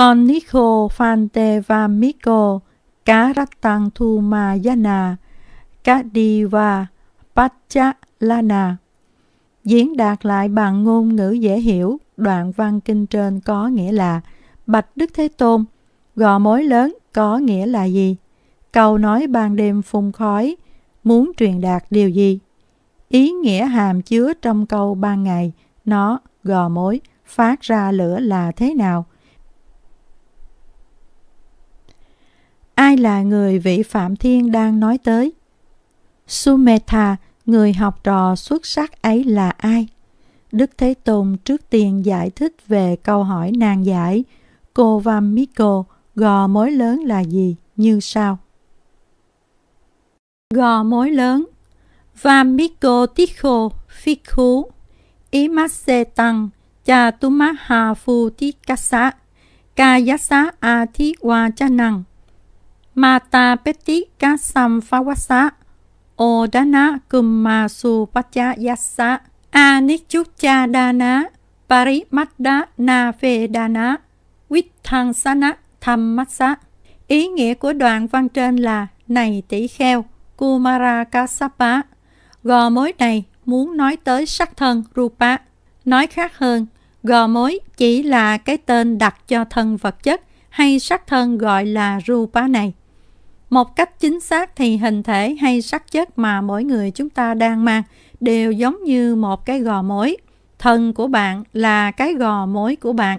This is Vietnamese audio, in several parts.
Còn Nico Fantevamico, Cá Rắc Tăng Thu Ma Yana, Cá Diva Pachalana. Diễn đạt lại bằng ngôn ngữ dễ hiểu, đoạn văn kinh trên có nghĩa là Bạch Đức Thế Tôn, gò mối lớn có nghĩa là gì? Câu nói ban đêm phun khói, muốn truyền đạt điều gì? Ý nghĩa hàm chứa trong câu ban ngày, nó, gò mối, phát ra lửa là thế nào? Ai là người vị Phạm Thiên đang nói tới? Sumetha, người học trò xuất sắc ấy là ai? Đức Thế Tôn trước tiên giải thích về câu hỏi nàng giải Cô Vamiko gò mối lớn là gì như sau. Gò mối lớn Vamiko tikho phích imase Ý mát xê tăng Cha tu mát hà phu tí cát xá Ca a thí hoa cha năng Mata Peti Kasam Phawasa Odana Kumma Supacha Yassa Anichucha Dana Parimadda Na Phê Dana Vithang Sana Thammasa Ý nghĩa của đoạn văn trên là Này tỷ kheo Kumara Kasapa Gò mối này muốn nói tới sắc thân Rupa Nói khác hơn Gò mối chỉ là cái tên đặt cho thân vật chất hay sắc thân gọi là Rupa này một cách chính xác thì hình thể hay sắc chất mà mỗi người chúng ta đang mang đều giống như một cái gò mối thân của bạn là cái gò mối của bạn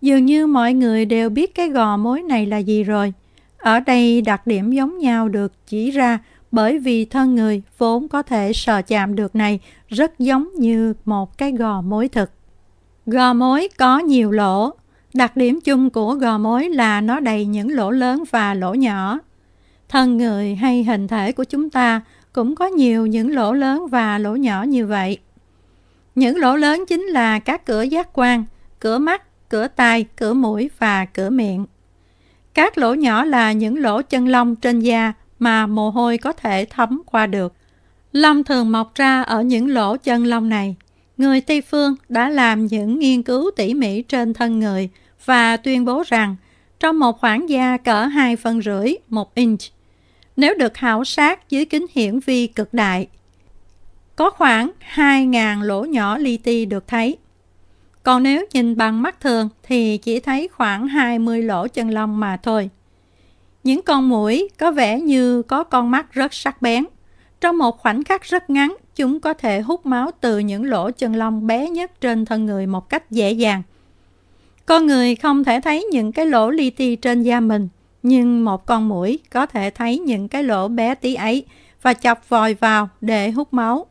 dường như mọi người đều biết cái gò mối này là gì rồi ở đây đặc điểm giống nhau được chỉ ra bởi vì thân người vốn có thể sờ chạm được này rất giống như một cái gò mối thực gò mối có nhiều lỗ đặc điểm chung của gò mối là nó đầy những lỗ lớn và lỗ nhỏ Thân người hay hình thể của chúng ta cũng có nhiều những lỗ lớn và lỗ nhỏ như vậy. Những lỗ lớn chính là các cửa giác quan, cửa mắt, cửa tai, cửa mũi và cửa miệng. Các lỗ nhỏ là những lỗ chân lông trên da mà mồ hôi có thể thấm qua được. Lông thường mọc ra ở những lỗ chân lông này. Người Tây Phương đã làm những nghiên cứu tỉ mỉ trên thân người và tuyên bố rằng trong một khoảng da cỡ 2 phân rưỡi, 1 inch, nếu được khảo sát dưới kính hiển vi cực đại. Có khoảng 2.000 lỗ nhỏ li ti được thấy. Còn nếu nhìn bằng mắt thường thì chỉ thấy khoảng 20 lỗ chân lông mà thôi. Những con mũi có vẻ như có con mắt rất sắc bén. Trong một khoảnh khắc rất ngắn, chúng có thể hút máu từ những lỗ chân lông bé nhất trên thân người một cách dễ dàng. Con người không thể thấy những cái lỗ li ti trên da mình – nhưng một con mũi có thể thấy những cái lỗ bé tí ấy và chọc vòi vào để hút máu.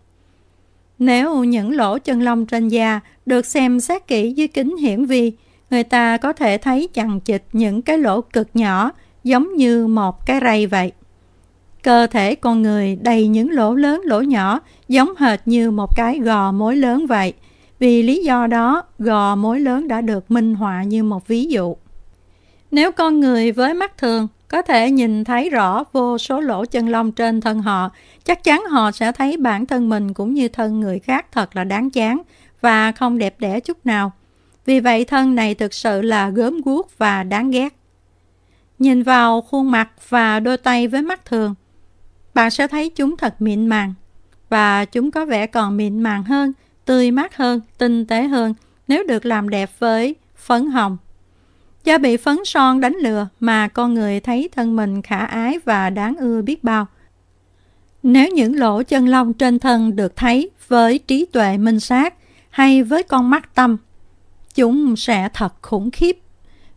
Nếu những lỗ chân lông trên da được xem xét kỹ dưới kính hiển vi, người ta có thể thấy chằng chịt những cái lỗ cực nhỏ giống như một cái rây vậy. Cơ thể con người đầy những lỗ lớn lỗ nhỏ giống hệt như một cái gò mối lớn vậy. Vì lý do đó, gò mối lớn đã được minh họa như một ví dụ. Nếu con người với mắt thường có thể nhìn thấy rõ vô số lỗ chân lông trên thân họ, chắc chắn họ sẽ thấy bản thân mình cũng như thân người khác thật là đáng chán và không đẹp đẽ chút nào. Vì vậy thân này thực sự là gớm guốc và đáng ghét. Nhìn vào khuôn mặt và đôi tay với mắt thường, bạn sẽ thấy chúng thật mịn màng và chúng có vẻ còn mịn màng hơn, tươi mát hơn, tinh tế hơn nếu được làm đẹp với phấn hồng Do bị phấn son đánh lừa mà con người thấy thân mình khả ái và đáng ưa biết bao. Nếu những lỗ chân lông trên thân được thấy với trí tuệ minh sát hay với con mắt tâm, chúng sẽ thật khủng khiếp.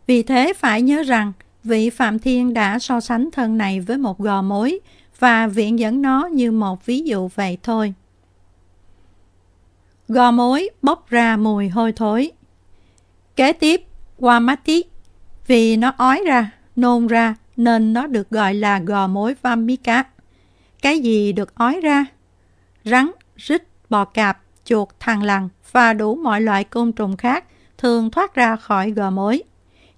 Vì thế phải nhớ rằng vị Phạm Thiên đã so sánh thân này với một gò mối và viện dẫn nó như một ví dụ vậy thôi. Gò mối bốc ra mùi hôi thối. Kế tiếp, qua mắt Wamati vì nó ói ra, nôn ra nên nó được gọi là gò mối vamica. Cái gì được ói ra? Rắn, rít, bò cạp, chuột, thằn lằn và đủ mọi loại côn trùng khác thường thoát ra khỏi gò mối.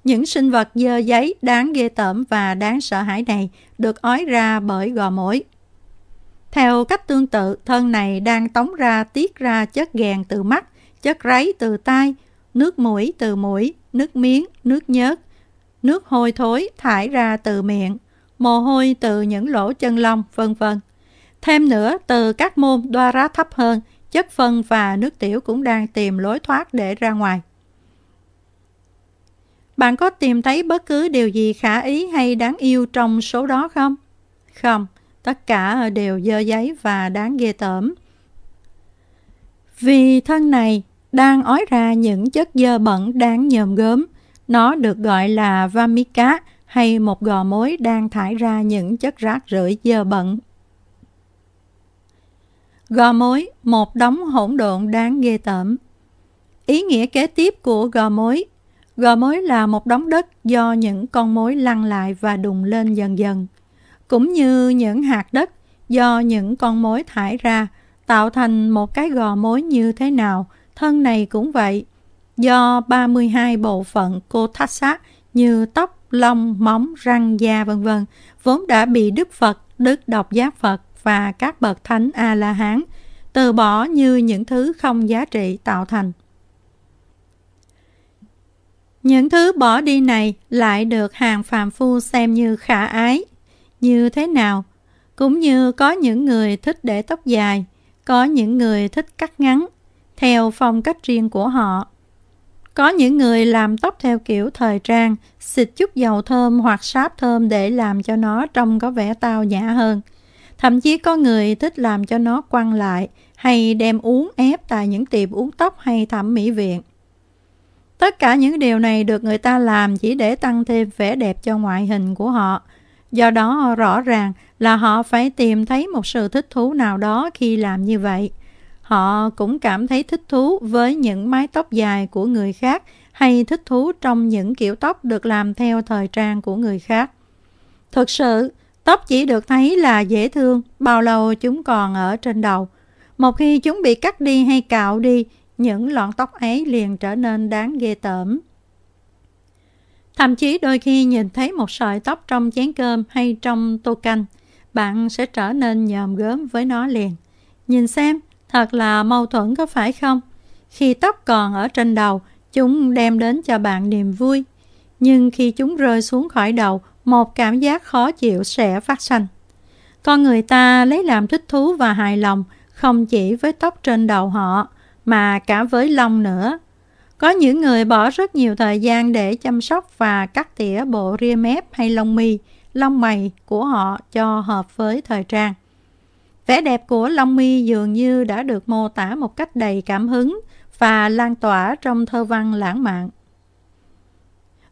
Những sinh vật dơ giấy đáng ghê tởm và đáng sợ hãi này được ói ra bởi gò mối. Theo cách tương tự, thân này đang tống ra tiết ra chất gèn từ mắt, chất ráy từ tai, nước mũi từ mũi, nước miếng, nước nhớt, nước hôi thối thải ra từ miệng, mồ hôi từ những lỗ chân lông, vân vân. Thêm nữa, từ các môn đoa rá thấp hơn, chất phân và nước tiểu cũng đang tìm lối thoát để ra ngoài. Bạn có tìm thấy bất cứ điều gì khả ý hay đáng yêu trong số đó không? Không, tất cả đều dơ giấy và đáng ghê tởm. Vì thân này đang ói ra những chất dơ bẩn đáng nhòm gớm, nó được gọi là Vamica hay một gò mối đang thải ra những chất rác rưởi dơ bẩn. Gò mối, một đống hỗn độn đáng ghê tởm. Ý nghĩa kế tiếp của gò mối Gò mối là một đống đất do những con mối lăn lại và đùng lên dần dần, cũng như những hạt đất do những con mối thải ra, tạo thành một cái gò mối như thế nào, thân này cũng vậy – do 32 bộ phận cô thách sát như tóc, lông, móng, răng, da vân vân vốn đã bị Đức Phật, Đức Độc Giác Phật và các bậc thánh A-la-hán từ bỏ như những thứ không giá trị tạo thành. Những thứ bỏ đi này lại được hàng phàm phu xem như khả ái. Như thế nào? Cũng như có những người thích để tóc dài, có những người thích cắt ngắn, theo phong cách riêng của họ có những người làm tóc theo kiểu thời trang, xịt chút dầu thơm hoặc sáp thơm để làm cho nó trông có vẻ tao nhã hơn. Thậm chí có người thích làm cho nó quăng lại hay đem uống ép tại những tiệm uống tóc hay thẩm mỹ viện. Tất cả những điều này được người ta làm chỉ để tăng thêm vẻ đẹp cho ngoại hình của họ. Do đó rõ ràng là họ phải tìm thấy một sự thích thú nào đó khi làm như vậy. Họ cũng cảm thấy thích thú với những mái tóc dài của người khác hay thích thú trong những kiểu tóc được làm theo thời trang của người khác. Thực sự, tóc chỉ được thấy là dễ thương bao lâu chúng còn ở trên đầu. Một khi chúng bị cắt đi hay cạo đi, những lọn tóc ấy liền trở nên đáng ghê tởm. Thậm chí đôi khi nhìn thấy một sợi tóc trong chén cơm hay trong tô canh, bạn sẽ trở nên nhòm gớm với nó liền. Nhìn xem, Thật là mâu thuẫn có phải không? Khi tóc còn ở trên đầu, chúng đem đến cho bạn niềm vui. Nhưng khi chúng rơi xuống khỏi đầu, một cảm giác khó chịu sẽ phát sinh. Con người ta lấy làm thích thú và hài lòng không chỉ với tóc trên đầu họ, mà cả với lông nữa. Có những người bỏ rất nhiều thời gian để chăm sóc và cắt tỉa bộ ria mép hay lông mi, lông mày của họ cho hợp với thời trang. Vẻ đẹp của Long Mi dường như đã được mô tả một cách đầy cảm hứng và lan tỏa trong thơ văn lãng mạn.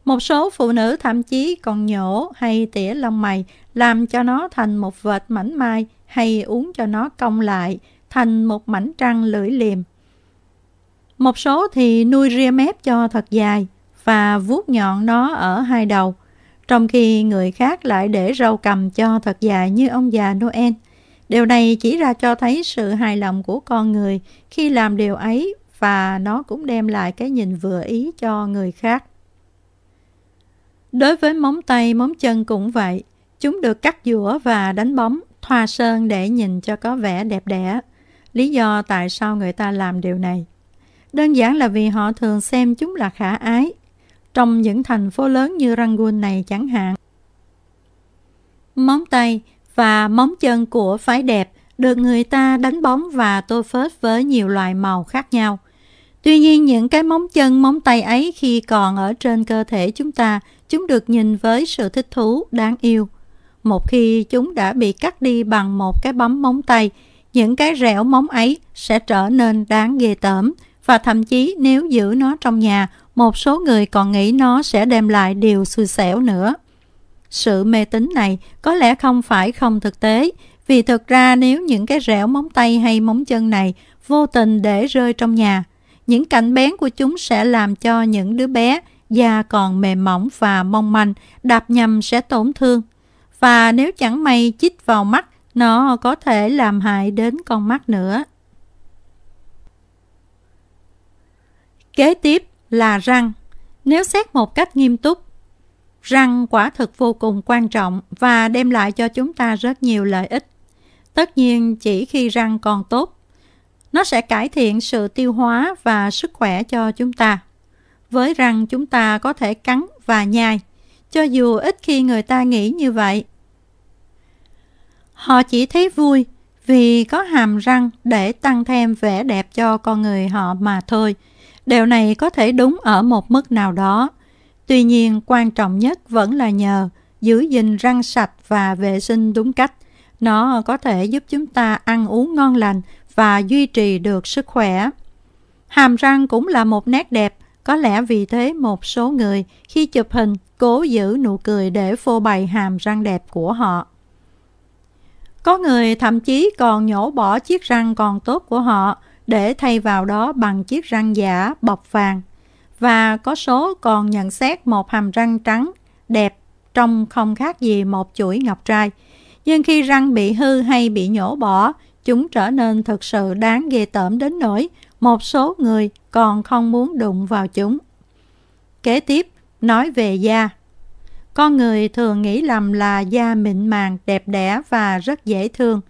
Một số phụ nữ thậm chí còn nhổ hay tỉa lông mày làm cho nó thành một vệt mảnh mai hay uống cho nó cong lại thành một mảnh trăng lưỡi liềm. Một số thì nuôi ria mép cho thật dài và vuốt nhọn nó ở hai đầu, trong khi người khác lại để râu cầm cho thật dài như ông già Noel – Điều này chỉ ra cho thấy sự hài lòng của con người khi làm điều ấy và nó cũng đem lại cái nhìn vừa ý cho người khác. Đối với móng tay, móng chân cũng vậy. Chúng được cắt dũa và đánh bóng, thoa sơn để nhìn cho có vẻ đẹp đẽ. Lý do tại sao người ta làm điều này? Đơn giản là vì họ thường xem chúng là khả ái. Trong những thành phố lớn như Rangoon này chẳng hạn. Móng tay và móng chân của phái đẹp được người ta đánh bóng và tô phớt với nhiều loại màu khác nhau. Tuy nhiên những cái móng chân, móng tay ấy khi còn ở trên cơ thể chúng ta, chúng được nhìn với sự thích thú, đáng yêu. Một khi chúng đã bị cắt đi bằng một cái bấm móng tay, những cái rẽo móng ấy sẽ trở nên đáng ghê tởm và thậm chí nếu giữ nó trong nhà, một số người còn nghĩ nó sẽ đem lại điều xui xẻo nữa. Sự mê tín này có lẽ không phải không thực tế, vì thực ra nếu những cái rẽo móng tay hay móng chân này vô tình để rơi trong nhà, những cạnh bén của chúng sẽ làm cho những đứa bé da còn mềm mỏng và mong manh đạp nhầm sẽ tổn thương. Và nếu chẳng may chích vào mắt, nó có thể làm hại đến con mắt nữa. Kế tiếp là răng. Nếu xét một cách nghiêm túc, răng quả thực vô cùng quan trọng và đem lại cho chúng ta rất nhiều lợi ích. Tất nhiên chỉ khi răng còn tốt, nó sẽ cải thiện sự tiêu hóa và sức khỏe cho chúng ta. Với răng chúng ta có thể cắn và nhai, cho dù ít khi người ta nghĩ như vậy. Họ chỉ thấy vui vì có hàm răng để tăng thêm vẻ đẹp cho con người họ mà thôi. Điều này có thể đúng ở một mức nào đó Tuy nhiên, quan trọng nhất vẫn là nhờ giữ gìn răng sạch và vệ sinh đúng cách. Nó có thể giúp chúng ta ăn uống ngon lành và duy trì được sức khỏe. Hàm răng cũng là một nét đẹp, có lẽ vì thế một số người khi chụp hình cố giữ nụ cười để phô bày hàm răng đẹp của họ. Có người thậm chí còn nhổ bỏ chiếc răng còn tốt của họ để thay vào đó bằng chiếc răng giả bọc vàng và có số còn nhận xét một hàm răng trắng, đẹp, trông không khác gì một chuỗi ngọc trai. Nhưng khi răng bị hư hay bị nhổ bỏ, chúng trở nên thực sự đáng ghê tởm đến nỗi một số người còn không muốn đụng vào chúng. Kế tiếp, nói về da. Con người thường nghĩ lầm là da mịn màng, đẹp đẽ và rất dễ thương.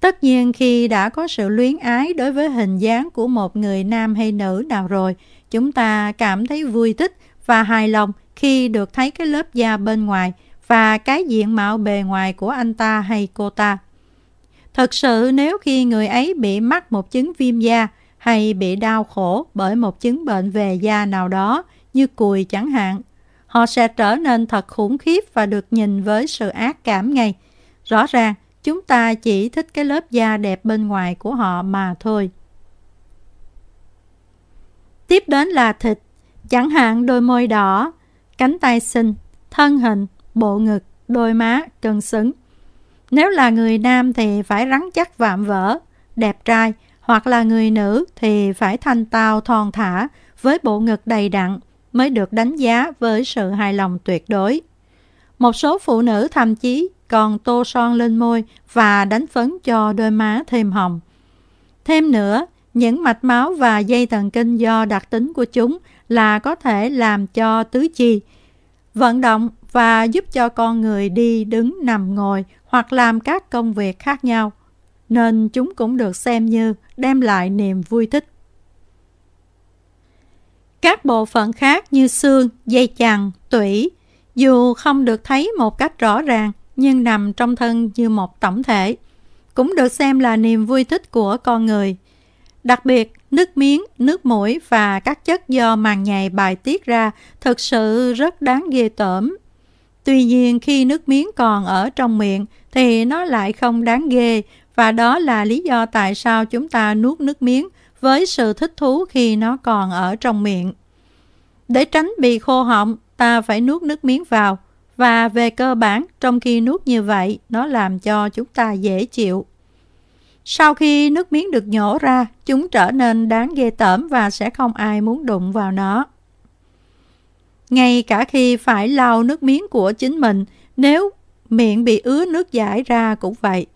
Tất nhiên khi đã có sự luyến ái đối với hình dáng của một người nam hay nữ nào rồi chúng ta cảm thấy vui thích và hài lòng khi được thấy cái lớp da bên ngoài và cái diện mạo bề ngoài của anh ta hay cô ta. Thật sự nếu khi người ấy bị mắc một chứng viêm da hay bị đau khổ bởi một chứng bệnh về da nào đó như cùi chẳng hạn, họ sẽ trở nên thật khủng khiếp và được nhìn với sự ác cảm ngay. Rõ ràng, chúng ta chỉ thích cái lớp da đẹp bên ngoài của họ mà thôi. Tiếp đến là thịt, chẳng hạn đôi môi đỏ, cánh tay xinh, thân hình, bộ ngực, đôi má, cân xứng. Nếu là người nam thì phải rắn chắc vạm vỡ, đẹp trai, hoặc là người nữ thì phải thanh tao thon thả với bộ ngực đầy đặn mới được đánh giá với sự hài lòng tuyệt đối. Một số phụ nữ thậm chí còn tô son lên môi và đánh phấn cho đôi má thêm hồng. Thêm nữa, những mạch máu và dây thần kinh do đặc tính của chúng là có thể làm cho tứ chi vận động và giúp cho con người đi đứng nằm ngồi hoặc làm các công việc khác nhau nên chúng cũng được xem như đem lại niềm vui thích các bộ phận khác như xương dây chằng tủy dù không được thấy một cách rõ ràng nhưng nằm trong thân như một tổng thể cũng được xem là niềm vui thích của con người Đặc biệt, nước miếng, nước mũi và các chất do màng nhầy bài tiết ra thực sự rất đáng ghê tởm. Tuy nhiên khi nước miếng còn ở trong miệng thì nó lại không đáng ghê và đó là lý do tại sao chúng ta nuốt nước miếng với sự thích thú khi nó còn ở trong miệng. Để tránh bị khô họng, ta phải nuốt nước miếng vào và về cơ bản trong khi nuốt như vậy nó làm cho chúng ta dễ chịu. Sau khi nước miếng được nhổ ra, chúng trở nên đáng ghê tởm và sẽ không ai muốn đụng vào nó. Ngay cả khi phải lau nước miếng của chính mình, nếu miệng bị ứa nước giải ra cũng vậy.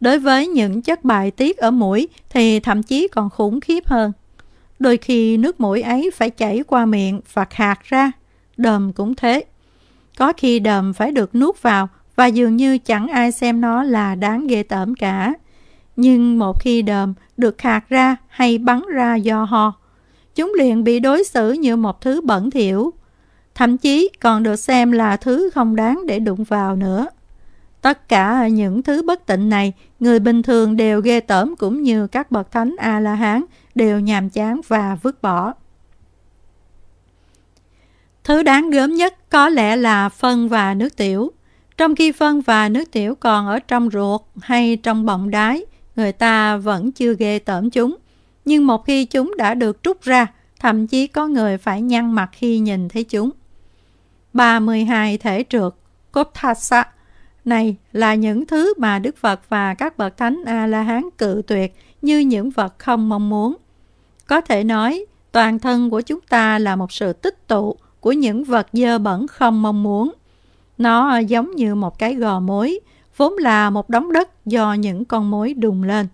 Đối với những chất bài tiết ở mũi thì thậm chí còn khủng khiếp hơn. Đôi khi nước mũi ấy phải chảy qua miệng và khạc ra, đờm cũng thế. Có khi đờm phải được nuốt vào và dường như chẳng ai xem nó là đáng ghê tởm cả. Nhưng một khi đờm được khạc ra hay bắn ra do ho, chúng liền bị đối xử như một thứ bẩn thỉu, thậm chí còn được xem là thứ không đáng để đụng vào nữa. Tất cả những thứ bất tịnh này, người bình thường đều ghê tởm cũng như các bậc thánh A-la-hán đều nhàm chán và vứt bỏ. Thứ đáng gớm nhất có lẽ là phân và nước tiểu. Trong khi phân và nước tiểu còn ở trong ruột hay trong bọng đái, người ta vẫn chưa ghê tởm chúng. Nhưng một khi chúng đã được trút ra, thậm chí có người phải nhăn mặt khi nhìn thấy chúng. 32 thể trượt, Kopthasa, này là những thứ mà Đức Phật và các bậc thánh A-la-hán cự tuyệt như những vật không mong muốn. Có thể nói, toàn thân của chúng ta là một sự tích tụ của những vật dơ bẩn không mong muốn. Nó giống như một cái gò mối, vốn là một đống đất do những con mối đùng lên.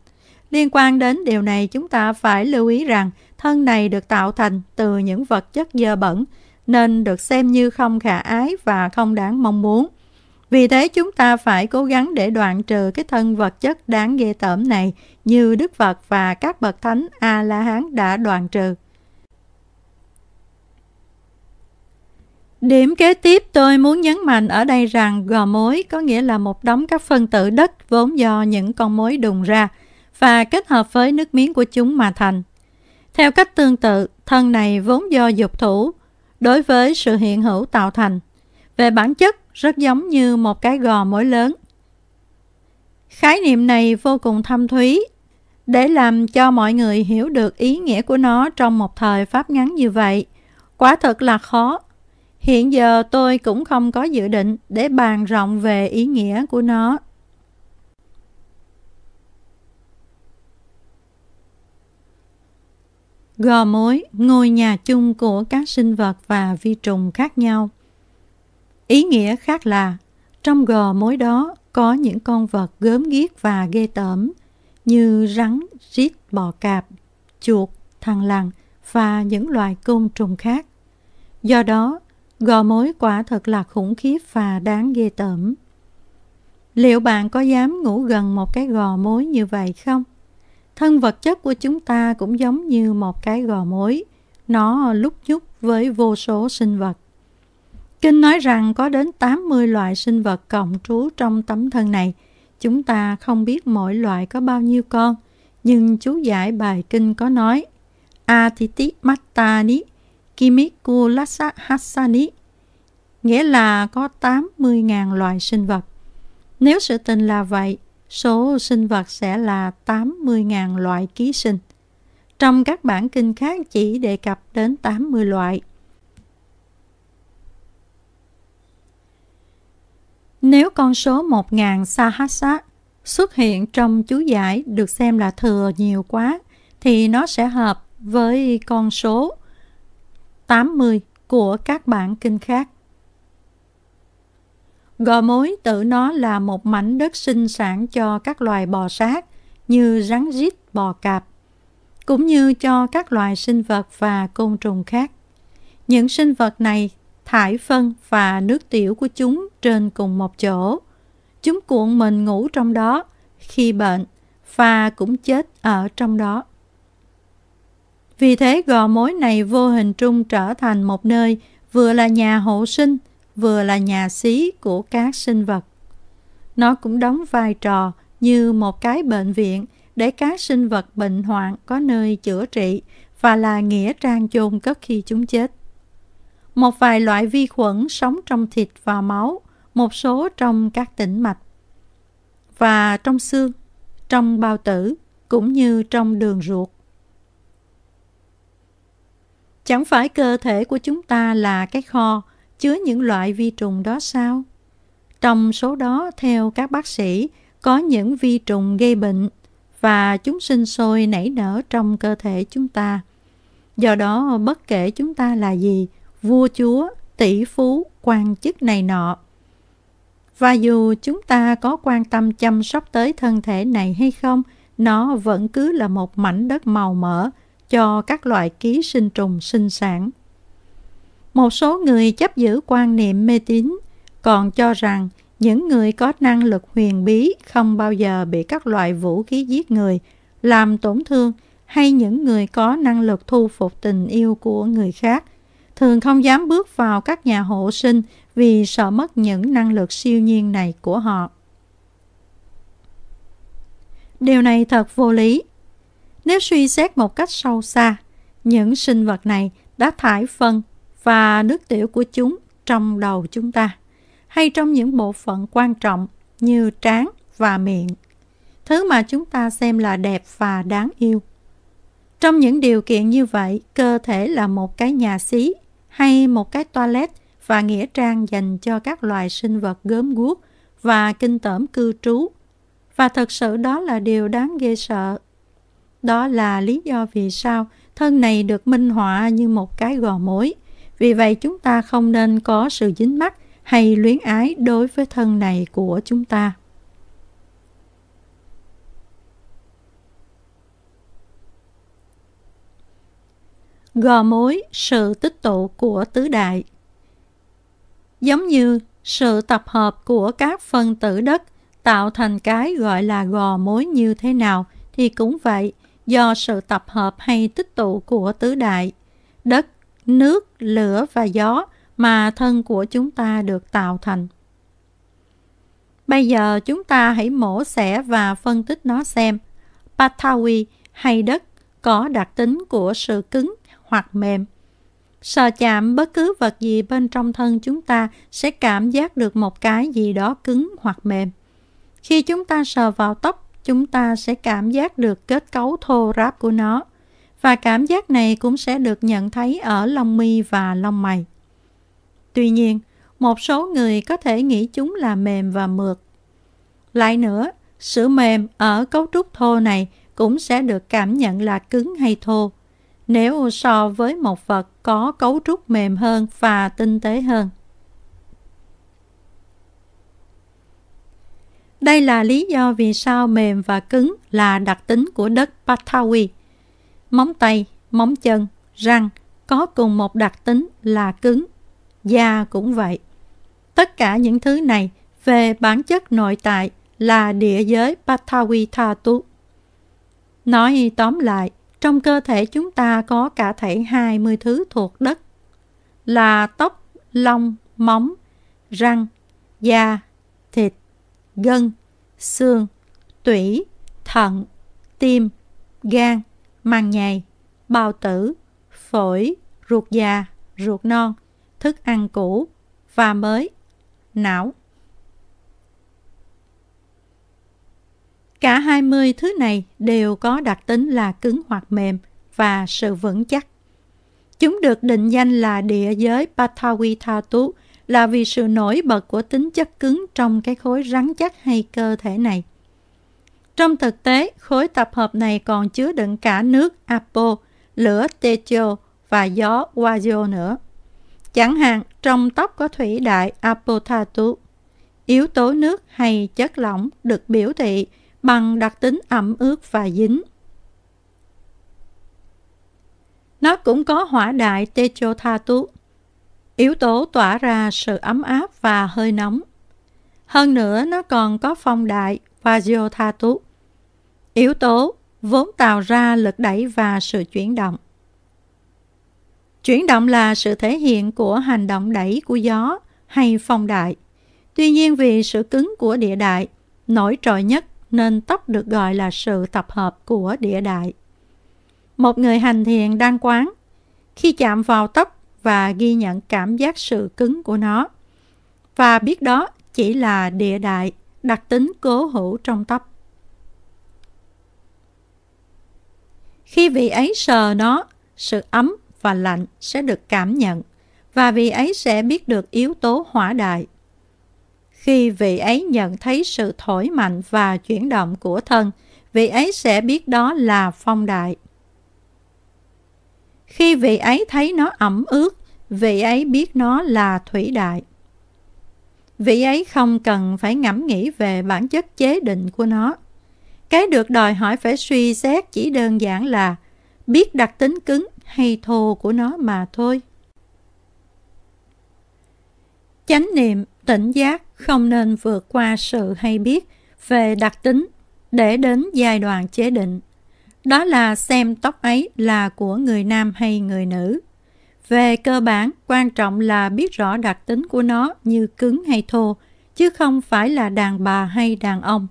Liên quan đến điều này chúng ta phải lưu ý rằng thân này được tạo thành từ những vật chất dơ bẩn nên được xem như không khả ái và không đáng mong muốn. Vì thế chúng ta phải cố gắng để đoạn trừ cái thân vật chất đáng ghê tởm này như Đức Phật và các bậc thánh A-la-hán đã đoạn trừ. Điểm kế tiếp tôi muốn nhấn mạnh ở đây rằng gò mối có nghĩa là một đống các phân tử đất vốn do những con mối đùng ra và kết hợp với nước miếng của chúng mà thành. Theo cách tương tự, thân này vốn do dục thủ đối với sự hiện hữu tạo thành. Về bản chất, rất giống như một cái gò mối lớn. Khái niệm này vô cùng thâm thúy. Để làm cho mọi người hiểu được ý nghĩa của nó trong một thời pháp ngắn như vậy, quả thực là khó Hiện giờ tôi cũng không có dự định để bàn rộng về ý nghĩa của nó. Gò mối, ngôi nhà chung của các sinh vật và vi trùng khác nhau. Ý nghĩa khác là, trong gò mối đó có những con vật gớm ghiếc và ghê tởm như rắn, rít, bò cạp, chuột, thằn lằn và những loài côn trùng khác. Do đó, Gò mối quả thật là khủng khiếp và đáng ghê tởm. Liệu bạn có dám ngủ gần một cái gò mối như vậy không? Thân vật chất của chúng ta cũng giống như một cái gò mối. Nó lúc nhúc với vô số sinh vật. Kinh nói rằng có đến 80 loại sinh vật cộng trú trong tấm thân này. Chúng ta không biết mỗi loại có bao nhiêu con, nhưng chú giải bài kinh có nói Atiti Mattani Kimiko Hassani, nghĩa là có 80.000 loài sinh vật. Nếu sự tình là vậy, số sinh vật sẽ là 80.000 loại ký sinh. Trong các bản kinh khác chỉ đề cập đến 80 loại. Nếu con số 1.000 Sahasa xuất hiện trong chú giải được xem là thừa nhiều quá, thì nó sẽ hợp với con số 80 của các bản kinh khác. Gò mối tự nó là một mảnh đất sinh sản cho các loài bò sát như rắn rít, bò cạp, cũng như cho các loài sinh vật và côn trùng khác. Những sinh vật này thải phân và nước tiểu của chúng trên cùng một chỗ. Chúng cuộn mình ngủ trong đó khi bệnh và cũng chết ở trong đó. Vì thế gò mối này vô hình trung trở thành một nơi vừa là nhà hộ sinh, vừa là nhà xí của các sinh vật. Nó cũng đóng vai trò như một cái bệnh viện để các sinh vật bệnh hoạn có nơi chữa trị và là nghĩa trang chôn cất khi chúng chết. Một vài loại vi khuẩn sống trong thịt và máu, một số trong các tĩnh mạch và trong xương, trong bao tử cũng như trong đường ruột. Chẳng phải cơ thể của chúng ta là cái kho chứa những loại vi trùng đó sao? Trong số đó, theo các bác sĩ, có những vi trùng gây bệnh và chúng sinh sôi nảy nở trong cơ thể chúng ta. Do đó, bất kể chúng ta là gì, vua chúa, tỷ phú, quan chức này nọ. Và dù chúng ta có quan tâm chăm sóc tới thân thể này hay không, nó vẫn cứ là một mảnh đất màu mỡ, cho các loại ký sinh trùng sinh sản. Một số người chấp giữ quan niệm mê tín còn cho rằng những người có năng lực huyền bí không bao giờ bị các loại vũ khí giết người, làm tổn thương hay những người có năng lực thu phục tình yêu của người khác thường không dám bước vào các nhà hộ sinh vì sợ mất những năng lực siêu nhiên này của họ. Điều này thật vô lý. Nếu suy xét một cách sâu xa, những sinh vật này đã thải phân và nước tiểu của chúng trong đầu chúng ta hay trong những bộ phận quan trọng như trán và miệng, thứ mà chúng ta xem là đẹp và đáng yêu. Trong những điều kiện như vậy, cơ thể là một cái nhà xí hay một cái toilet và nghĩa trang dành cho các loài sinh vật gớm guốc và kinh tởm cư trú. Và thật sự đó là điều đáng ghê sợ đó là lý do vì sao thân này được minh họa như một cái gò mối. Vì vậy chúng ta không nên có sự dính mắc hay luyến ái đối với thân này của chúng ta. Gò mối sự tích tụ của tứ đại Giống như sự tập hợp của các phân tử đất tạo thành cái gọi là gò mối như thế nào thì cũng vậy – do sự tập hợp hay tích tụ của tứ đại, đất, nước, lửa và gió mà thân của chúng ta được tạo thành. Bây giờ chúng ta hãy mổ xẻ và phân tích nó xem. Pathawi hay đất có đặc tính của sự cứng hoặc mềm. Sờ chạm bất cứ vật gì bên trong thân chúng ta sẽ cảm giác được một cái gì đó cứng hoặc mềm. Khi chúng ta sờ vào tóc chúng ta sẽ cảm giác được kết cấu thô ráp của nó và cảm giác này cũng sẽ được nhận thấy ở lông mi và lông mày. Tuy nhiên, một số người có thể nghĩ chúng là mềm và mượt. Lại nữa, sự mềm ở cấu trúc thô này cũng sẽ được cảm nhận là cứng hay thô nếu so với một vật có cấu trúc mềm hơn và tinh tế hơn. Đây là lý do vì sao mềm và cứng là đặc tính của đất Batawi. Móng tay, móng chân, răng có cùng một đặc tính là cứng. Da cũng vậy. Tất cả những thứ này về bản chất nội tại là địa giới Batawi Thatu. Nói tóm lại, trong cơ thể chúng ta có cả thể 20 thứ thuộc đất là tóc, lông, móng, răng, da, thịt, gân, xương, tủy, thận, tim, gan, màng nhầy, bào tử, phổi, ruột già, ruột non, thức ăn cũ và mới, não. Cả 20 thứ này đều có đặc tính là cứng hoặc mềm và sự vững chắc. Chúng được định danh là địa giới Thatu là vì sự nổi bật của tính chất cứng trong cái khối rắn chắc hay cơ thể này. Trong thực tế, khối tập hợp này còn chứa đựng cả nước Apo, lửa Techo và gió Wajo nữa. Chẳng hạn, trong tóc có thủy đại Apotatu, yếu tố nước hay chất lỏng được biểu thị bằng đặc tính ẩm ướt và dính. Nó cũng có hỏa đại Techo Thatu, Yếu tố tỏa ra sự ấm áp và hơi nóng. Hơn nữa nó còn có phong đại và Vajotatu. Yếu tố vốn tạo ra lực đẩy và sự chuyển động. Chuyển động là sự thể hiện của hành động đẩy của gió hay phong đại. Tuy nhiên vì sự cứng của địa đại nổi trội nhất nên tóc được gọi là sự tập hợp của địa đại. Một người hành thiền đang quán, khi chạm vào tóc và ghi nhận cảm giác sự cứng của nó. Và biết đó chỉ là địa đại, đặc tính cố hữu trong tóc. Khi vị ấy sờ nó, sự ấm và lạnh sẽ được cảm nhận và vị ấy sẽ biết được yếu tố hỏa đại. Khi vị ấy nhận thấy sự thổi mạnh và chuyển động của thân, vị ấy sẽ biết đó là phong đại. Khi vị ấy thấy nó ẩm ướt, vị ấy biết nó là thủy đại. Vị ấy không cần phải ngẫm nghĩ về bản chất chế định của nó. Cái được đòi hỏi phải suy xét chỉ đơn giản là biết đặc tính cứng hay thô của nó mà thôi. Chánh niệm, tỉnh giác không nên vượt qua sự hay biết về đặc tính để đến giai đoạn chế định đó là xem tóc ấy là của người nam hay người nữ. Về cơ bản, quan trọng là biết rõ đặc tính của nó như cứng hay thô, chứ không phải là đàn bà hay đàn ông.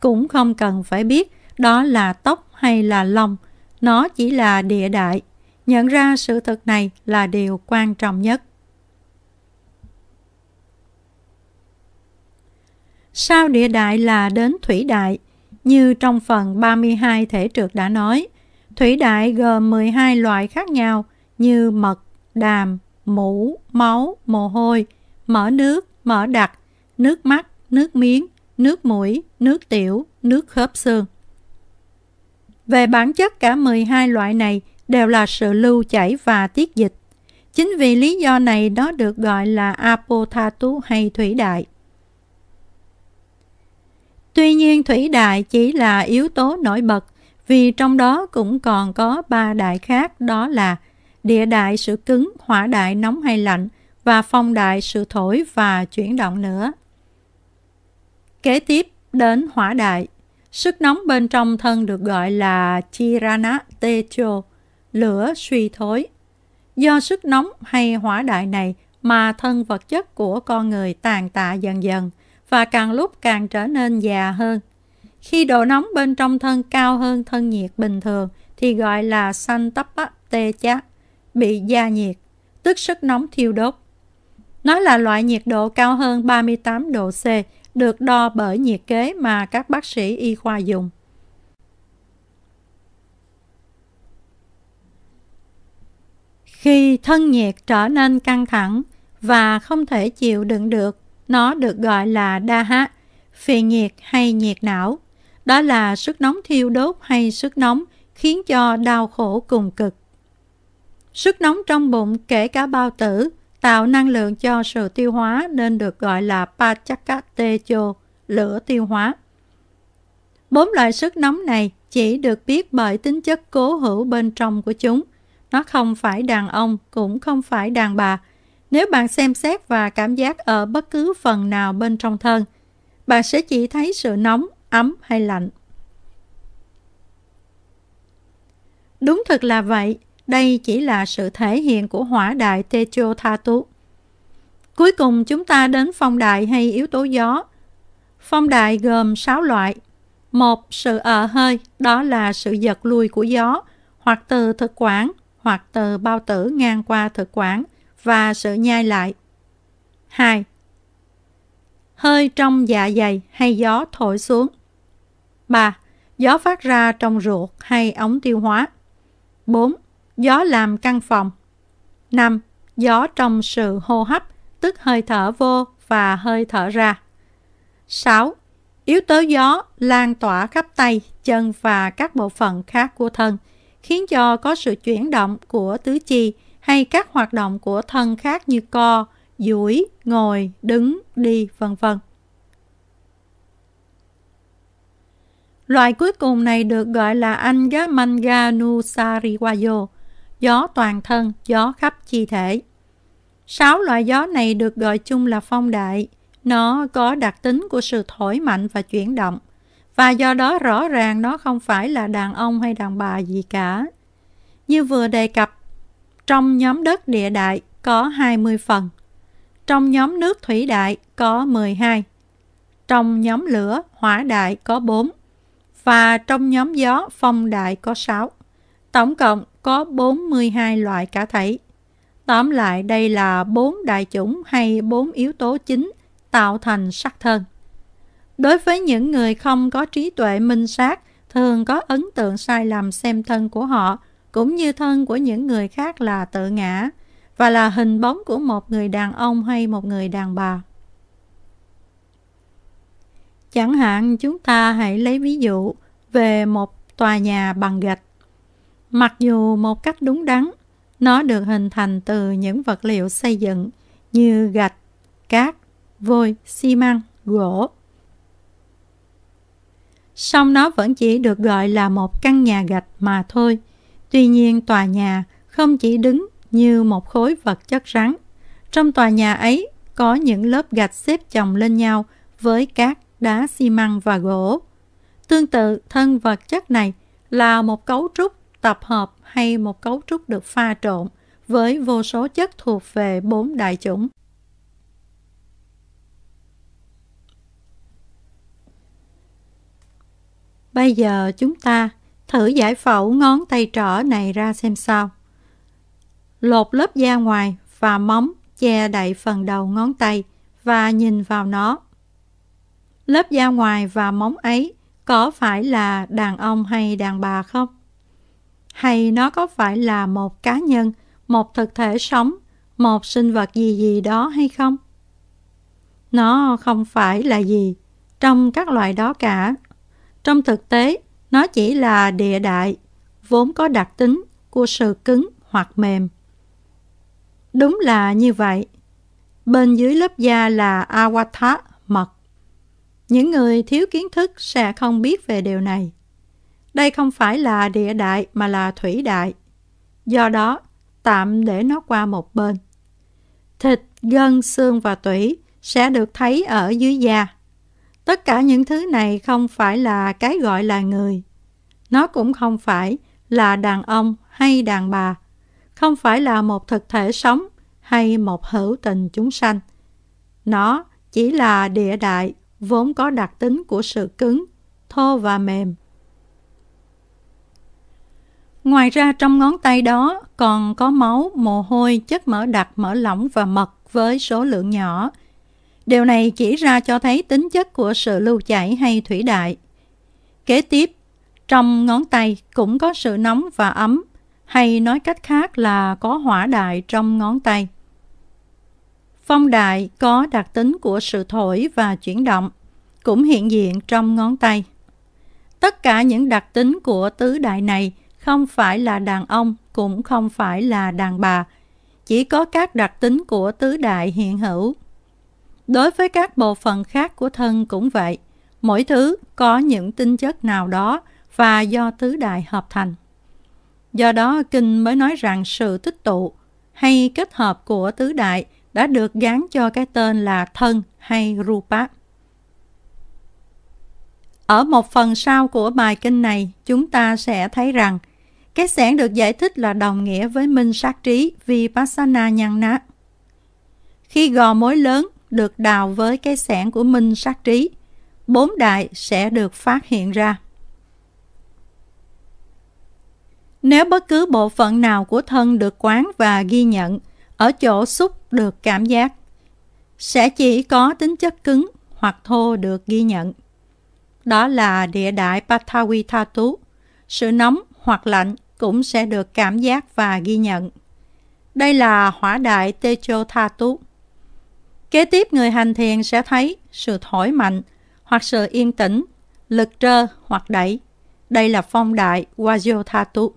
Cũng không cần phải biết đó là tóc hay là lông, nó chỉ là địa đại. Nhận ra sự thật này là điều quan trọng nhất. sao địa đại là đến thủy đại, như trong phần 32 thể trượt đã nói, thủy đại gồm 12 loại khác nhau như mật, đàm, mũ, máu, mồ hôi, mỡ nước, mỡ đặc, nước mắt, nước miếng, nước mũi, nước tiểu, nước khớp xương. Về bản chất cả 12 loại này đều là sự lưu chảy và tiết dịch. Chính vì lý do này nó được gọi là apotatu hay thủy đại. Tuy nhiên thủy đại chỉ là yếu tố nổi bật vì trong đó cũng còn có ba đại khác đó là địa đại sự cứng, hỏa đại nóng hay lạnh và phong đại sự thổi và chuyển động nữa. Kế tiếp đến hỏa đại. Sức nóng bên trong thân được gọi là Chirana Techo, lửa suy thối. Do sức nóng hay hỏa đại này mà thân vật chất của con người tàn tạ dần dần – và càng lúc càng trở nên già hơn. Khi độ nóng bên trong thân cao hơn thân nhiệt bình thường thì gọi là sanh tấp tê chát, bị gia nhiệt, tức sức nóng thiêu đốt. Nó là loại nhiệt độ cao hơn 38 độ C, được đo bởi nhiệt kế mà các bác sĩ y khoa dùng. Khi thân nhiệt trở nên căng thẳng và không thể chịu đựng được, nó được gọi là đa Daha, phì nhiệt hay nhiệt não. Đó là sức nóng thiêu đốt hay sức nóng khiến cho đau khổ cùng cực. Sức nóng trong bụng kể cả bao tử tạo năng lượng cho sự tiêu hóa nên được gọi là Pachakatecho, lửa tiêu hóa. Bốn loại sức nóng này chỉ được biết bởi tính chất cố hữu bên trong của chúng. Nó không phải đàn ông, cũng không phải đàn bà, nếu bạn xem xét và cảm giác ở bất cứ phần nào bên trong thân, bạn sẽ chỉ thấy sự nóng, ấm hay lạnh. Đúng thực là vậy, đây chỉ là sự thể hiện của hỏa đại Techo Thatu. Cuối cùng chúng ta đến phong đại hay yếu tố gió. Phong đại gồm 6 loại. Một, sự ở ờ hơi, đó là sự giật lùi của gió, hoặc từ thực quản, hoặc từ bao tử ngang qua thực quản – và sự nhai lại. 2. Hơi trong dạ dày hay gió thổi xuống. 3. Gió phát ra trong ruột hay ống tiêu hóa. 4. Gió làm căn phòng. 5. Gió trong sự hô hấp, tức hơi thở vô và hơi thở ra. 6. Yếu tố gió lan tỏa khắp tay, chân và các bộ phận khác của thân, khiến cho có sự chuyển động của tứ chi, hay các hoạt động của thân khác như co, duỗi, ngồi, đứng, đi, vân vân. Loại cuối cùng này được gọi là Anga Manga Nusariwayo, gió toàn thân, gió khắp chi thể. Sáu loại gió này được gọi chung là phong đại. Nó có đặc tính của sự thổi mạnh và chuyển động, và do đó rõ ràng nó không phải là đàn ông hay đàn bà gì cả. Như vừa đề cập, trong nhóm đất địa đại có 20 phần. Trong nhóm nước thủy đại có 12. Trong nhóm lửa hỏa đại có 4. Và trong nhóm gió phong đại có 6. Tổng cộng có 42 loại cả thể. Tóm lại đây là bốn đại chủng hay bốn yếu tố chính tạo thành sắc thân. Đối với những người không có trí tuệ minh sát, thường có ấn tượng sai lầm xem thân của họ – cũng như thân của những người khác là tự ngã và là hình bóng của một người đàn ông hay một người đàn bà. Chẳng hạn chúng ta hãy lấy ví dụ về một tòa nhà bằng gạch. Mặc dù một cách đúng đắn, nó được hình thành từ những vật liệu xây dựng như gạch, cát, vôi, xi măng, gỗ. Song nó vẫn chỉ được gọi là một căn nhà gạch mà thôi – Tuy nhiên tòa nhà không chỉ đứng như một khối vật chất rắn. Trong tòa nhà ấy có những lớp gạch xếp chồng lên nhau với cát, đá xi măng và gỗ. Tương tự, thân vật chất này là một cấu trúc tập hợp hay một cấu trúc được pha trộn với vô số chất thuộc về bốn đại chủng. Bây giờ chúng ta Thử giải phẫu ngón tay trỏ này ra xem sao. Lột lớp da ngoài và móng che đậy phần đầu ngón tay và nhìn vào nó. Lớp da ngoài và móng ấy có phải là đàn ông hay đàn bà không? Hay nó có phải là một cá nhân, một thực thể sống, một sinh vật gì gì đó hay không? Nó không phải là gì trong các loại đó cả. Trong thực tế, nó chỉ là địa đại, vốn có đặc tính của sự cứng hoặc mềm. Đúng là như vậy. Bên dưới lớp da là awata, mật. Những người thiếu kiến thức sẽ không biết về điều này. Đây không phải là địa đại mà là thủy đại. Do đó, tạm để nó qua một bên. Thịt, gân, xương và tủy sẽ được thấy ở dưới da. Tất cả những thứ này không phải là cái gọi là người. Nó cũng không phải là đàn ông hay đàn bà, không phải là một thực thể sống hay một hữu tình chúng sanh. Nó chỉ là địa đại vốn có đặc tính của sự cứng, thô và mềm. Ngoài ra trong ngón tay đó còn có máu, mồ hôi, chất mỡ đặc, mỡ lỏng và mật với số lượng nhỏ. Điều này chỉ ra cho thấy tính chất của sự lưu chảy hay thủy đại. Kế tiếp, trong ngón tay cũng có sự nóng và ấm, hay nói cách khác là có hỏa đại trong ngón tay. Phong đại có đặc tính của sự thổi và chuyển động, cũng hiện diện trong ngón tay. Tất cả những đặc tính của tứ đại này không phải là đàn ông cũng không phải là đàn bà, chỉ có các đặc tính của tứ đại hiện hữu. Đối với các bộ phận khác của thân cũng vậy, mỗi thứ có những tinh chất nào đó và do tứ đại hợp thành. Do đó, Kinh mới nói rằng sự tích tụ hay kết hợp của tứ đại đã được gán cho cái tên là thân hay rupa. Ở một phần sau của bài kinh này, chúng ta sẽ thấy rằng cái sẻn được giải thích là đồng nghĩa với minh sát trí Vipassana nhan nát. Khi gò mối lớn được đào với cái sẻn của minh sát trí, bốn đại sẽ được phát hiện ra. Nếu bất cứ bộ phận nào của thân được quán và ghi nhận, ở chỗ xúc được cảm giác, sẽ chỉ có tính chất cứng hoặc thô được ghi nhận. Đó là địa đại Pathawi Thatu. Sự nóng hoặc lạnh cũng sẽ được cảm giác và ghi nhận. Đây là hỏa đại Techo Thatu. Kế tiếp người hành thiền sẽ thấy sự thổi mạnh hoặc sự yên tĩnh, lực trơ hoặc đẩy. Đây là phong đại Wajyo Thatu.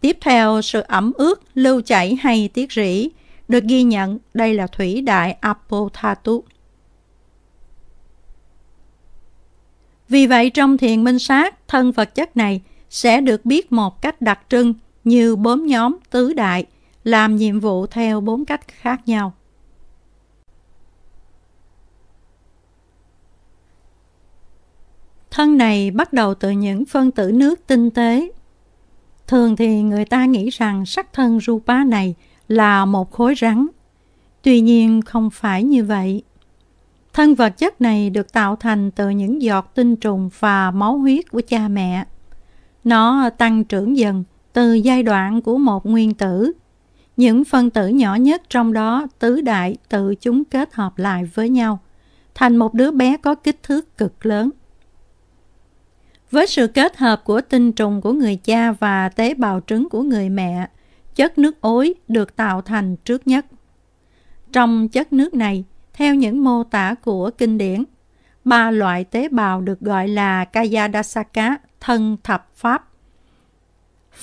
Tiếp theo, sự ẩm ướt, lưu chảy hay tiết rỉ. Được ghi nhận, đây là thủy đại Apothatu. Vì vậy, trong thiền minh sát, thân vật chất này sẽ được biết một cách đặc trưng như bốn nhóm tứ đại, làm nhiệm vụ theo bốn cách khác nhau. Thân này bắt đầu từ những phân tử nước tinh tế Thường thì người ta nghĩ rằng sắc thân Rupa này là một khối rắn. Tuy nhiên không phải như vậy. Thân vật chất này được tạo thành từ những giọt tinh trùng và máu huyết của cha mẹ. Nó tăng trưởng dần từ giai đoạn của một nguyên tử. Những phân tử nhỏ nhất trong đó tứ đại tự chúng kết hợp lại với nhau thành một đứa bé có kích thước cực lớn. Với sự kết hợp của tinh trùng của người cha và tế bào trứng của người mẹ, chất nước ối được tạo thành trước nhất. Trong chất nước này, theo những mô tả của kinh điển, ba loại tế bào được gọi là Kayadasaka thân thập pháp,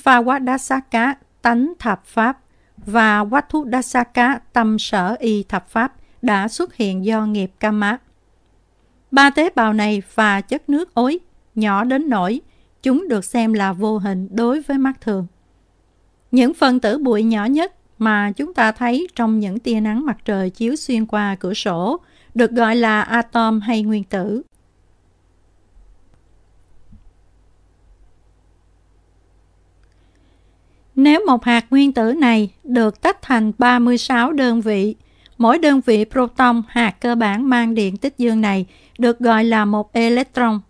Phawadasaka tánh thập pháp và Wattudasaka tâm sở y thập pháp đã xuất hiện do nghiệp Kama. Ba tế bào này và chất nước ối nhỏ đến nỗi chúng được xem là vô hình đối với mắt thường. Những phân tử bụi nhỏ nhất mà chúng ta thấy trong những tia nắng mặt trời chiếu xuyên qua cửa sổ được gọi là atom hay nguyên tử. Nếu một hạt nguyên tử này được tách thành 36 đơn vị, mỗi đơn vị proton hạt cơ bản mang điện tích dương này được gọi là một electron.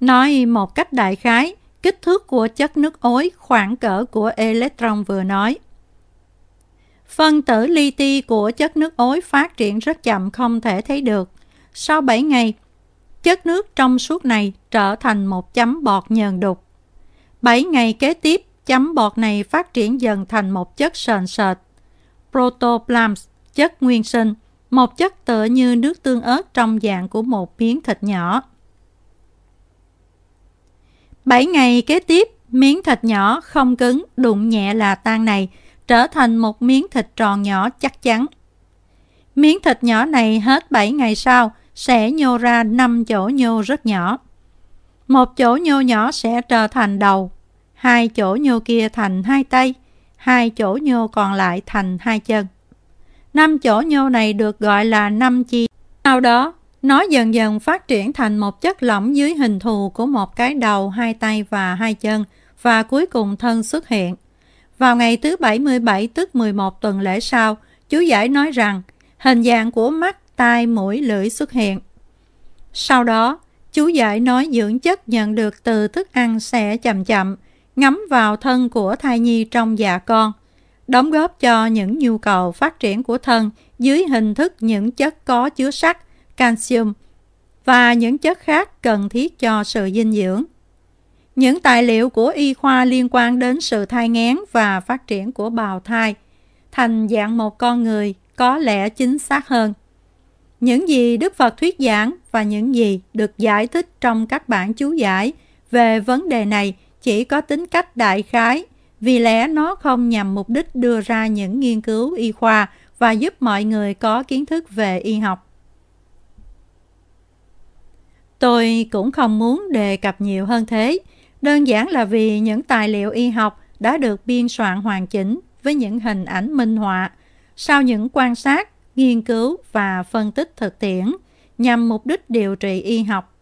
Nói một cách đại khái, kích thước của chất nước ối khoảng cỡ của electron vừa nói. Phân tử li ti của chất nước ối phát triển rất chậm không thể thấy được. Sau 7 ngày, chất nước trong suốt này trở thành một chấm bọt nhờn đục. 7 ngày kế tiếp, chấm bọt này phát triển dần thành một chất sền sệt. Protoplasm, chất nguyên sinh, một chất tựa như nước tương ớt trong dạng của một miếng thịt nhỏ. 7 ngày kế tiếp, miếng thịt nhỏ không cứng, đụng nhẹ là tan này, trở thành một miếng thịt tròn nhỏ chắc chắn. Miếng thịt nhỏ này hết 7 ngày sau sẽ nhô ra 5 chỗ nhô rất nhỏ. Một chỗ nhô nhỏ sẽ trở thành đầu, hai chỗ nhô kia thành hai tay, hai chỗ nhô còn lại thành hai chân. Năm chỗ nhô này được gọi là năm chi. Sau đó, nó dần dần phát triển thành một chất lỏng dưới hình thù của một cái đầu, hai tay và hai chân và cuối cùng thân xuất hiện. Vào ngày thứ 77 tức 11 tuần lễ sau, chú giải nói rằng hình dạng của mắt, tai, mũi, lưỡi xuất hiện. Sau đó, chú giải nói dưỡng chất nhận được từ thức ăn sẽ chậm chậm ngấm vào thân của thai nhi trong dạ con, đóng góp cho những nhu cầu phát triển của thân dưới hình thức những chất có chứa sắt calcium và những chất khác cần thiết cho sự dinh dưỡng. Những tài liệu của y khoa liên quan đến sự thai nghén và phát triển của bào thai thành dạng một con người có lẽ chính xác hơn. Những gì Đức Phật thuyết giảng và những gì được giải thích trong các bản chú giải về vấn đề này chỉ có tính cách đại khái vì lẽ nó không nhằm mục đích đưa ra những nghiên cứu y khoa và giúp mọi người có kiến thức về y học. Tôi cũng không muốn đề cập nhiều hơn thế, đơn giản là vì những tài liệu y học đã được biên soạn hoàn chỉnh với những hình ảnh minh họa, sau những quan sát, nghiên cứu và phân tích thực tiễn nhằm mục đích điều trị y học.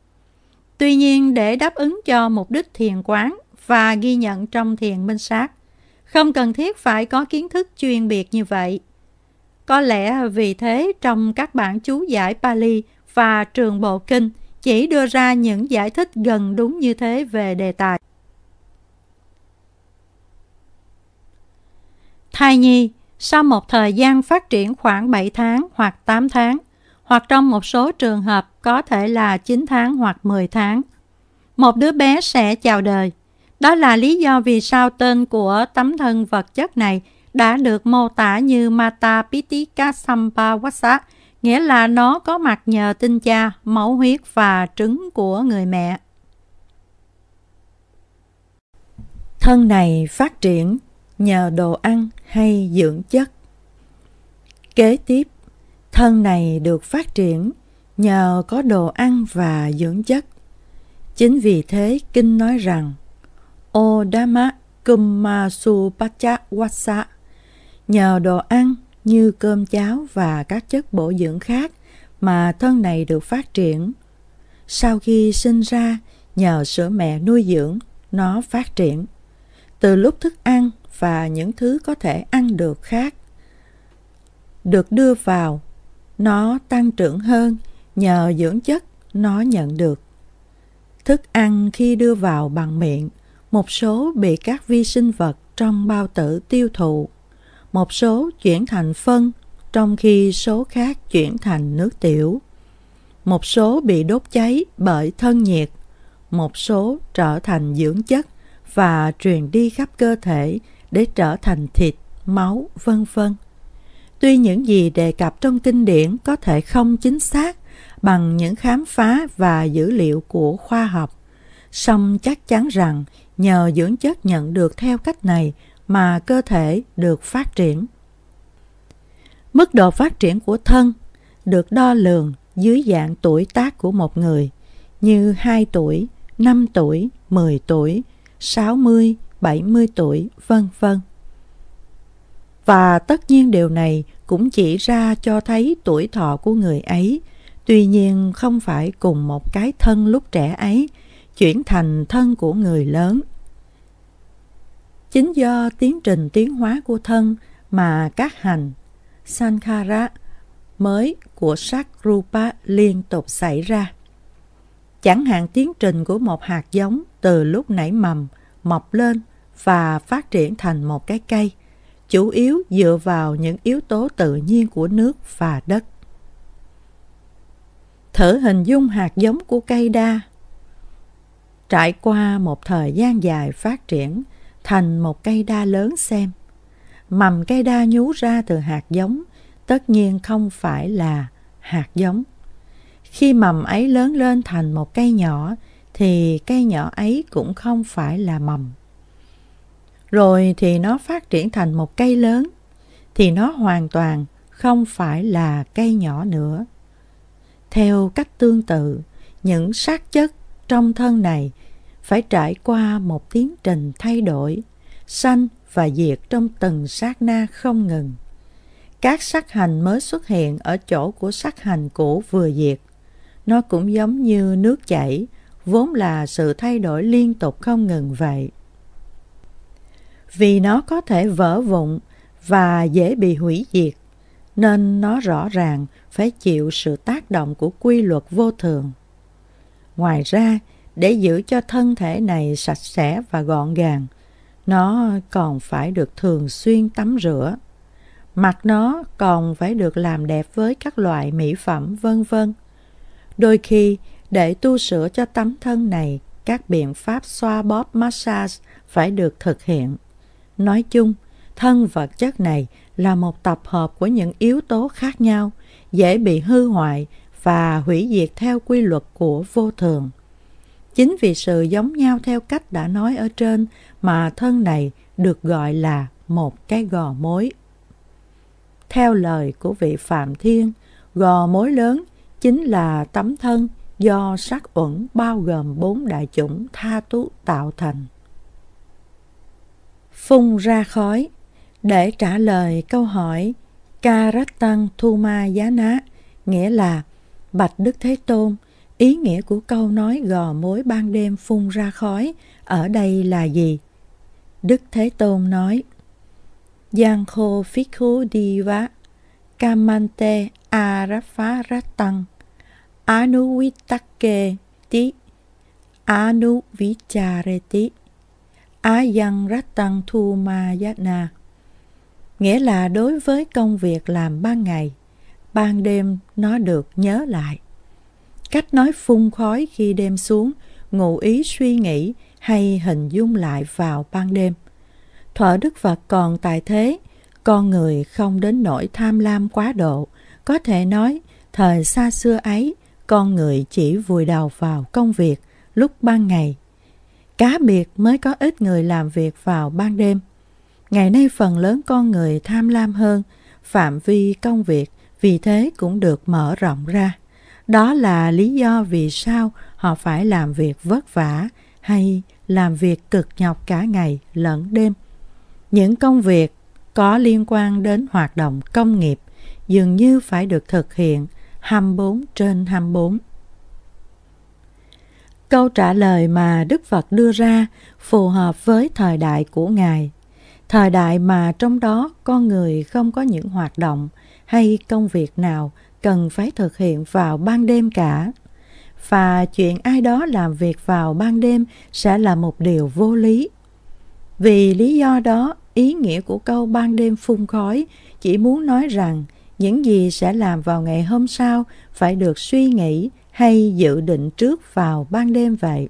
Tuy nhiên, để đáp ứng cho mục đích thiền quán và ghi nhận trong thiền minh sát, không cần thiết phải có kiến thức chuyên biệt như vậy. Có lẽ vì thế trong các bản chú giải Pali và trường Bộ Kinh – chỉ đưa ra những giải thích gần đúng như thế về đề tài. Thai nhi, sau một thời gian phát triển khoảng 7 tháng hoặc 8 tháng, hoặc trong một số trường hợp có thể là 9 tháng hoặc 10 tháng, một đứa bé sẽ chào đời. Đó là lý do vì sao tên của tấm thân vật chất này đã được mô tả như Mata Pitika Sampawasa, nghĩa là nó có mặt nhờ tinh cha, máu huyết và trứng của người mẹ. Thân này phát triển nhờ đồ ăn hay dưỡng chất. Kế tiếp, thân này được phát triển nhờ có đồ ăn và dưỡng chất. Chính vì thế kinh nói rằng Odama Kumma Supachawasa nhờ đồ ăn như cơm cháo và các chất bổ dưỡng khác mà thân này được phát triển. Sau khi sinh ra, nhờ sữa mẹ nuôi dưỡng, nó phát triển. Từ lúc thức ăn và những thứ có thể ăn được khác được đưa vào, nó tăng trưởng hơn nhờ dưỡng chất nó nhận được. Thức ăn khi đưa vào bằng miệng, một số bị các vi sinh vật trong bao tử tiêu thụ một số chuyển thành phân, trong khi số khác chuyển thành nước tiểu. Một số bị đốt cháy bởi thân nhiệt, một số trở thành dưỡng chất và truyền đi khắp cơ thể để trở thành thịt, máu, vân vân. Tuy những gì đề cập trong kinh điển có thể không chính xác bằng những khám phá và dữ liệu của khoa học, song chắc chắn rằng nhờ dưỡng chất nhận được theo cách này mà cơ thể được phát triển mức độ phát triển của thân được đo lường dưới dạng tuổi tác của một người như 2 tuổi, 5 tuổi, 10 tuổi, 60, 70 tuổi, vân vân. Và tất nhiên điều này cũng chỉ ra cho thấy tuổi thọ của người ấy, tuy nhiên không phải cùng một cái thân lúc trẻ ấy chuyển thành thân của người lớn Chính do tiến trình tiến hóa của thân mà các hành sankhara mới của sắc rupa liên tục xảy ra. Chẳng hạn tiến trình của một hạt giống từ lúc nảy mầm, mọc lên và phát triển thành một cái cây, chủ yếu dựa vào những yếu tố tự nhiên của nước và đất. Thử hình dung hạt giống của cây đa. Trải qua một thời gian dài phát triển, thành một cây đa lớn xem. Mầm cây đa nhú ra từ hạt giống, tất nhiên không phải là hạt giống. Khi mầm ấy lớn lên thành một cây nhỏ, thì cây nhỏ ấy cũng không phải là mầm. Rồi thì nó phát triển thành một cây lớn, thì nó hoàn toàn không phải là cây nhỏ nữa. Theo cách tương tự, những sát chất trong thân này phải trải qua một tiến trình thay đổi, sanh và diệt trong từng sát na không ngừng. Các sắc hành mới xuất hiện ở chỗ của sắc hành cũ vừa diệt. Nó cũng giống như nước chảy, vốn là sự thay đổi liên tục không ngừng vậy. Vì nó có thể vỡ vụn và dễ bị hủy diệt, nên nó rõ ràng phải chịu sự tác động của quy luật vô thường. Ngoài ra, để giữ cho thân thể này sạch sẽ và gọn gàng nó còn phải được thường xuyên tắm rửa mặt nó còn phải được làm đẹp với các loại mỹ phẩm vân vân đôi khi để tu sửa cho tấm thân này các biện pháp xoa bóp massage phải được thực hiện nói chung thân vật chất này là một tập hợp của những yếu tố khác nhau dễ bị hư hoại và hủy diệt theo quy luật của vô thường Chính vì sự giống nhau theo cách đã nói ở trên mà thân này được gọi là một cái gò mối. Theo lời của vị Phạm Thiên, gò mối lớn chính là tấm thân do sắc uẩn bao gồm bốn đại chủng tha tú tạo thành. Phun ra khói Để trả lời câu hỏi Karatang Thuma Giá Ná nghĩa là Bạch Đức Thế Tôn ý nghĩa của câu nói gò mối ban đêm phun ra khói ở đây là gì đức thế tôn nói giang khô phích khú đi vá kamante arapha ratang anuvittake ti anuvichareti ayang ratang thu ma yatna nghĩa là đối với công việc làm ban ngày ban đêm nó được nhớ lại cách nói phun khói khi đêm xuống ngụ ý suy nghĩ hay hình dung lại vào ban đêm thuở đức phật còn tài thế con người không đến nỗi tham lam quá độ có thể nói thời xa xưa ấy con người chỉ vùi đầu vào công việc lúc ban ngày cá biệt mới có ít người làm việc vào ban đêm ngày nay phần lớn con người tham lam hơn phạm vi công việc vì thế cũng được mở rộng ra đó là lý do vì sao họ phải làm việc vất vả hay làm việc cực nhọc cả ngày lẫn đêm. Những công việc có liên quan đến hoạt động công nghiệp dường như phải được thực hiện 24 trên 24. Câu trả lời mà Đức Phật đưa ra phù hợp với thời đại của Ngài, thời đại mà trong đó con người không có những hoạt động hay công việc nào cần phải thực hiện vào ban đêm cả và chuyện ai đó làm việc vào ban đêm sẽ là một điều vô lý vì lý do đó ý nghĩa của câu ban đêm phun khói chỉ muốn nói rằng những gì sẽ làm vào ngày hôm sau phải được suy nghĩ hay dự định trước vào ban đêm vậy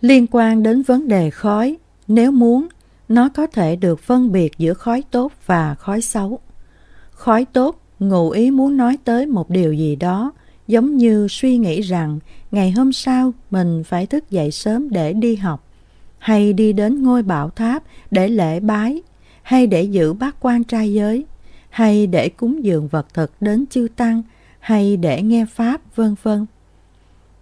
liên quan đến vấn đề khói nếu muốn nó có thể được phân biệt giữa khói tốt và khói xấu khói tốt ngụ ý muốn nói tới một điều gì đó giống như suy nghĩ rằng ngày hôm sau mình phải thức dậy sớm để đi học hay đi đến ngôi bảo tháp để lễ bái hay để giữ bát quan trai giới hay để cúng dường vật thực đến chư tăng hay để nghe pháp vân vân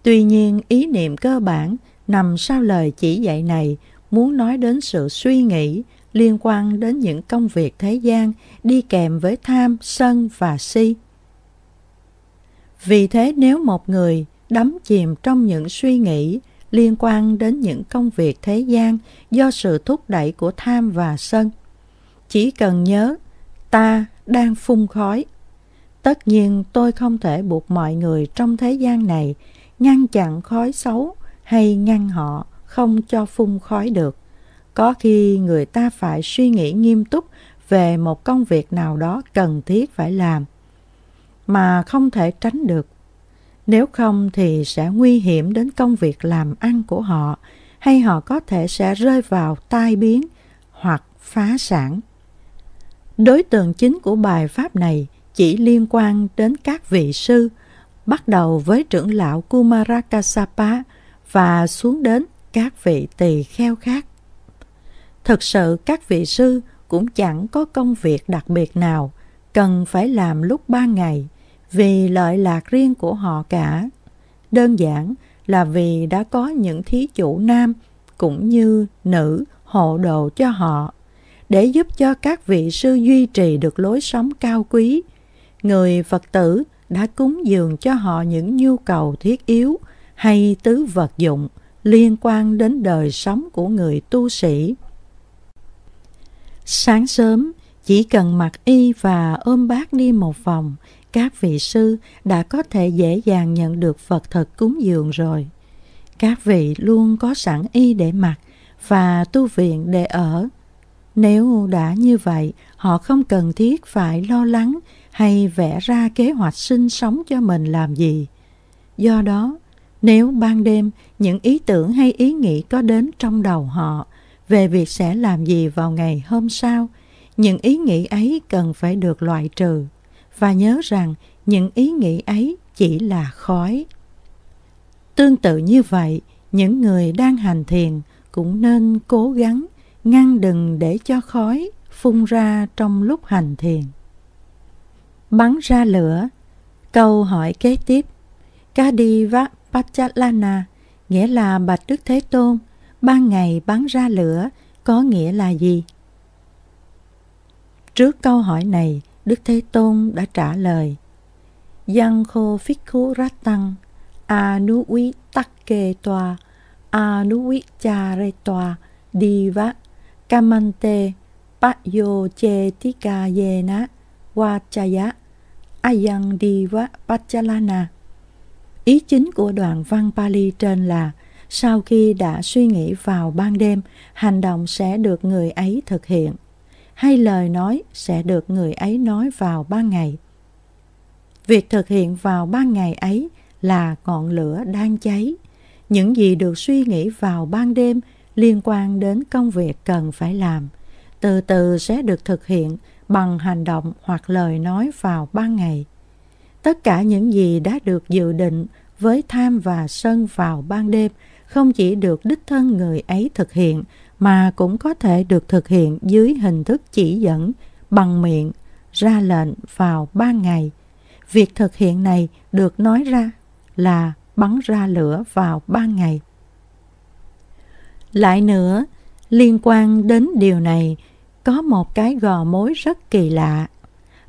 tuy nhiên ý niệm cơ bản nằm sau lời chỉ dạy này muốn nói đến sự suy nghĩ liên quan đến những công việc thế gian đi kèm với tham, sân và si. Vì thế nếu một người đắm chìm trong những suy nghĩ liên quan đến những công việc thế gian do sự thúc đẩy của tham và sân, chỉ cần nhớ ta đang phun khói. Tất nhiên tôi không thể buộc mọi người trong thế gian này ngăn chặn khói xấu hay ngăn họ không cho phun khói được có khi người ta phải suy nghĩ nghiêm túc về một công việc nào đó cần thiết phải làm mà không thể tránh được nếu không thì sẽ nguy hiểm đến công việc làm ăn của họ hay họ có thể sẽ rơi vào tai biến hoặc phá sản đối tượng chính của bài pháp này chỉ liên quan đến các vị sư bắt đầu với trưởng lão kumarakasapa và xuống đến các vị tỳ kheo khác Thật sự các vị sư cũng chẳng có công việc đặc biệt nào cần phải làm lúc ba ngày vì lợi lạc riêng của họ cả. Đơn giản là vì đã có những thí chủ nam cũng như nữ hộ đồ cho họ để giúp cho các vị sư duy trì được lối sống cao quý. Người Phật tử đã cúng dường cho họ những nhu cầu thiết yếu hay tứ vật dụng liên quan đến đời sống của người tu sĩ Sáng sớm, chỉ cần mặc y và ôm bát đi một vòng, các vị sư đã có thể dễ dàng nhận được Phật thực cúng dường rồi. Các vị luôn có sẵn y để mặc và tu viện để ở. Nếu đã như vậy, họ không cần thiết phải lo lắng hay vẽ ra kế hoạch sinh sống cho mình làm gì. Do đó, nếu ban đêm những ý tưởng hay ý nghĩ có đến trong đầu họ về việc sẽ làm gì vào ngày hôm sau những ý nghĩ ấy cần phải được loại trừ và nhớ rằng những ý nghĩ ấy chỉ là khói tương tự như vậy những người đang hành thiền cũng nên cố gắng ngăn đừng để cho khói phun ra trong lúc hành thiền bắn ra lửa câu hỏi kế tiếp kadi vapachalana nghĩa là bạch đức thế tôn ban ngày bắn ra lửa có nghĩa là gì? Trước câu hỏi này, Đức Thế Tôn đã trả lời Giang khô phích khú rát tăng Anu uy tắc kê toa Anu uy cha rê toa Đi vã Kamante yo che tika ye na Vachaya Ayang đi vã Pachalana Ý chính của đoạn văn Pali trên là sau khi đã suy nghĩ vào ban đêm hành động sẽ được người ấy thực hiện hay lời nói sẽ được người ấy nói vào ban ngày việc thực hiện vào ban ngày ấy là ngọn lửa đang cháy những gì được suy nghĩ vào ban đêm liên quan đến công việc cần phải làm từ từ sẽ được thực hiện bằng hành động hoặc lời nói vào ban ngày tất cả những gì đã được dự định với tham và sân vào ban đêm không chỉ được đích thân người ấy thực hiện mà cũng có thể được thực hiện dưới hình thức chỉ dẫn bằng miệng ra lệnh vào ba ngày việc thực hiện này được nói ra là bắn ra lửa vào ba ngày lại nữa liên quan đến điều này có một cái gò mối rất kỳ lạ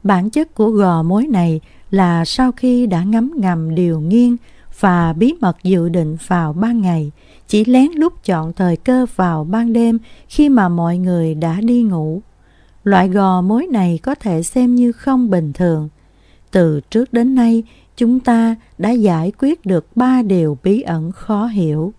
bản chất của gò mối này là sau khi đã ngấm ngầm điều nghiêng và bí mật dự định vào ban ngày, chỉ lén lút chọn thời cơ vào ban đêm khi mà mọi người đã đi ngủ. Loại gò mối này có thể xem như không bình thường. Từ trước đến nay, chúng ta đã giải quyết được ba điều bí ẩn khó hiểu.